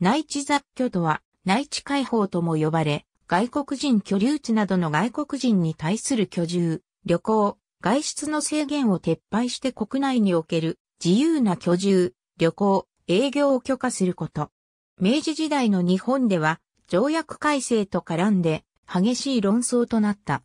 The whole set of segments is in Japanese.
内地雑居とは、内地解放とも呼ばれ、外国人居留地などの外国人に対する居住、旅行、外出の制限を撤廃して国内における自由な居住、旅行、営業を許可すること。明治時代の日本では、条約改正と絡んで、激しい論争となった。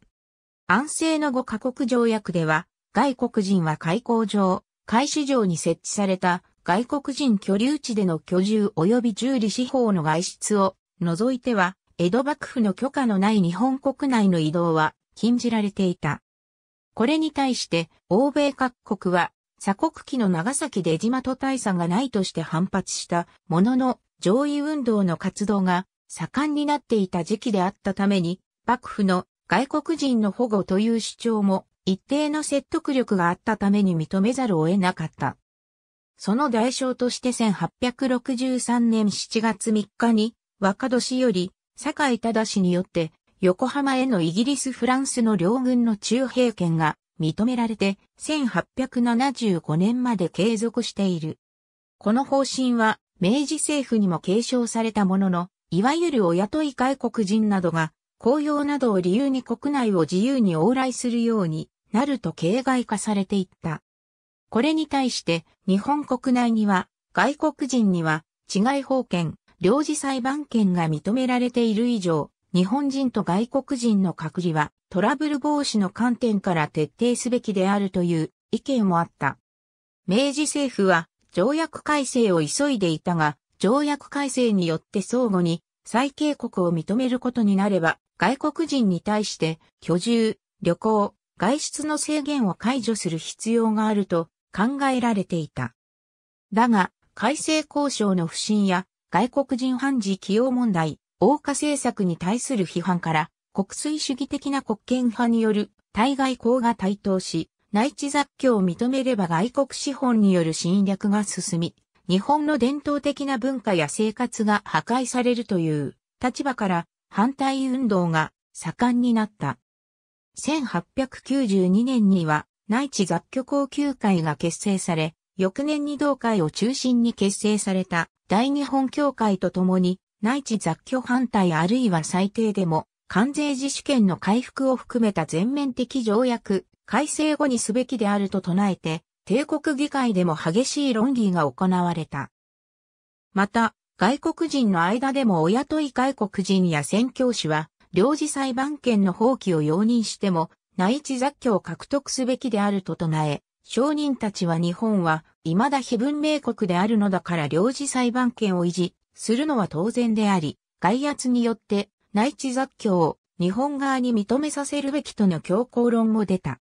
安政の5カ国条約では、外国人は開港場、開始場に設置された外国人居留地での居住及び従理司法の外出を除いては、江戸幕府の許可のない日本国内の移動は禁じられていた。これに対して欧米各国は鎖国期の長崎出島と大差がないとして反発したものの上位運動の活動が盛んになっていた時期であったために幕府の外国人の保護という主張も一定の説得力があったために認めざるを得なかった。その代償として1863年7月3日に、若年より、堺忠によって、横浜へのイギリス・フランスの両軍の中兵権が認められて、1875年まで継続している。この方針は、明治政府にも継承されたものの、いわゆるお雇い外国人などが、公用などを理由に国内を自由に往来するようになると形骸化されていった。これに対して日本国内には外国人には治外法権、領事裁判権が認められている以上、日本人と外国人の隔離はトラブル防止の観点から徹底すべきであるという意見もあった。明治政府は条約改正を急いでいたが、条約改正によって相互に再警告を認めることになれば、外国人に対して居住、旅行、外出の制限を解除する必要があると考えられていた。だが、改正交渉の不信や外国人判事起用問題、欧化政策に対する批判から、国粋主義的な国権派による対外交が台頭し、内地雑居を認めれば外国資本による侵略が進み、日本の伝統的な文化や生活が破壊されるという立場から反対運動が盛んになった。1892年には内地雑居高級会が結成され、翌年に同会を中心に結成された大日本協会とともに、内地雑居反対あるいは最低でも、関税自主権の回復を含めた全面的条約、改正後にすべきであると唱えて、帝国議会でも激しい論議が行われた。また、外国人の間でもお雇い外国人や宣教師は、領事裁判権の放棄を容認しても、内地雑居を獲得すべきであると唱え、商人たちは日本は未だ非文明国であるのだから領事裁判権を維持するのは当然であり、外圧によって内地雑居を日本側に認めさせるべきとの強硬論も出た。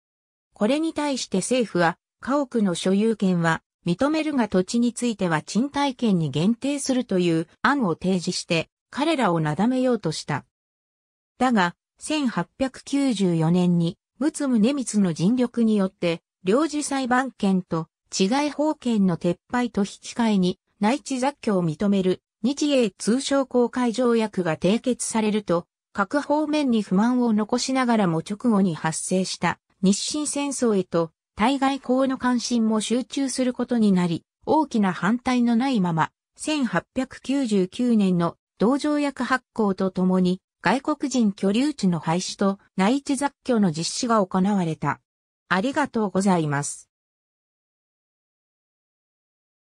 これに対して政府は家屋の所有権は認めるが土地については賃貸権に限定するという案を提示して彼らをなだめようとした。だが、1894年に陸奥宗光の尽力によって、領事裁判権と治外法権の撤廃と引き換えに内地雑居を認める日英通商公開条約が締結されると、各方面に不満を残しながらも直後に発生した日清戦争へと対外交の関心も集中することになり、大きな反対のないまま、1899年の同条約発行とともに外国人居留地の廃止と内地雑居の実施が行われた。ありがとうございます。